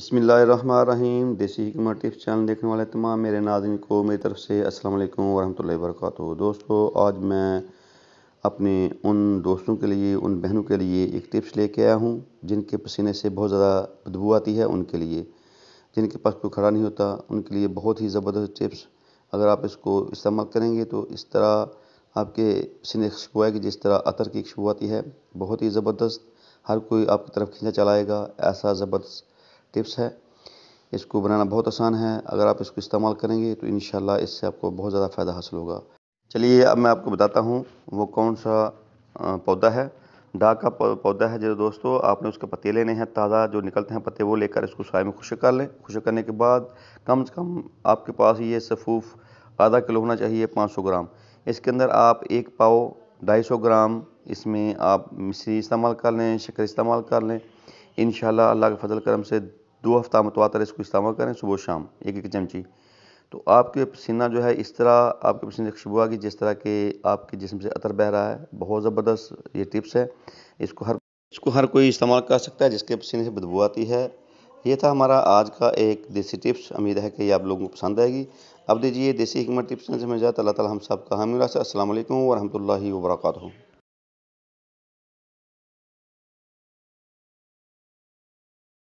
बसमीम देसी हिकमत टिप्स चैनल देखने वाले तमाम मेरे नाजन को मेरी तरफ से अस्सलाम वालेकुम वरहमतुल्लाहि दोस्तों आज मैं अपने उन दोस्तों के लिए उन बहनों के लिए एक टिप्स लेके आया हूँ जिनके पसीने से बहुत ज़्यादा बदबू आती है उनके लिए जिनके पास कोई खड़ा नहीं होता उनके लिए बहुत ही ज़बरदस्त टिप्स अगर आप इसको इस्तेमाल करेंगे तो इस तरह आपके पसीने की खुशबू आएगी जिस तरह अतर की खुशबू आती है बहुत ही ज़बरदस्त हर कोई आपकी तरफ खींचा चलाएगा ऐसा ज़बरदस्त टिप्स है इसको बनाना बहुत आसान है अगर आप इसको इस्तेमाल करेंगे तो इन इससे आपको बहुत ज़्यादा फ़ायदा हासिल होगा चलिए अब मैं आपको बताता हूँ वो कौन सा पौधा है डाक का पौधा है जो दोस्तों आपने उसके पत्ते लेने हैं ताज़ा जो निकलते हैं पत्ते वो लेकर इसको साय में खुश कर लें खुश करने के बाद कम से कम आपके पास ये सफूफ आधा किलो होना चाहिए 500 ग्राम इसके अंदर आप एक पाव 250 ग्राम इसमें आप मिश्री इस्तेमाल कर लें शक्कर इस्तेमाल कर लें इन अल्लाह के फजल करम से दो हफ़्ता मतवातर इसको इस्तेमाल करें सुबह शाम एक एक चमची तो आपके पसीना जो है इस तरह आपके पसीने की खुशबू आएगी जिस तरह के आपके जिसम से अतर बह रहा है बहुत ज़बरदस्त ये टिप्स है इसको हर इसको हर कोई इस्तेमाल कर सकता है जिसके पसीने से बदबू आती है ये था हमारा आज का एक देसी टिप्स उम्मीद है कि ये आप लोगों को पसंद आएगी अब दीजिए देसी हमत टिप्स से मैं जाता अल्लाह ताला हम सबका का असल अल्लाम वरहमल वर्क